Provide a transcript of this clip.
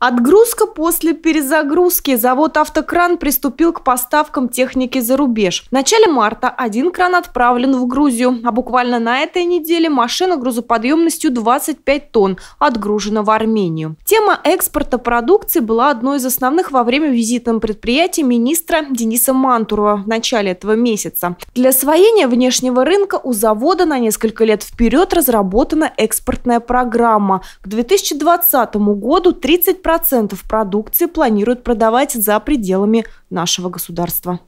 Отгрузка после перезагрузки. Завод «Автокран» приступил к поставкам техники за рубеж. В начале марта один кран отправлен в Грузию, а буквально на этой неделе машина грузоподъемностью 25 тонн отгружена в Армению. Тема экспорта продукции была одной из основных во время визита на предприятие министра Дениса Мантурова в начале этого месяца. Для освоения внешнего рынка у завода на несколько лет вперед разработана экспортная программа. К 2020 году 30 процентов продукции планируют продавать за пределами нашего государства.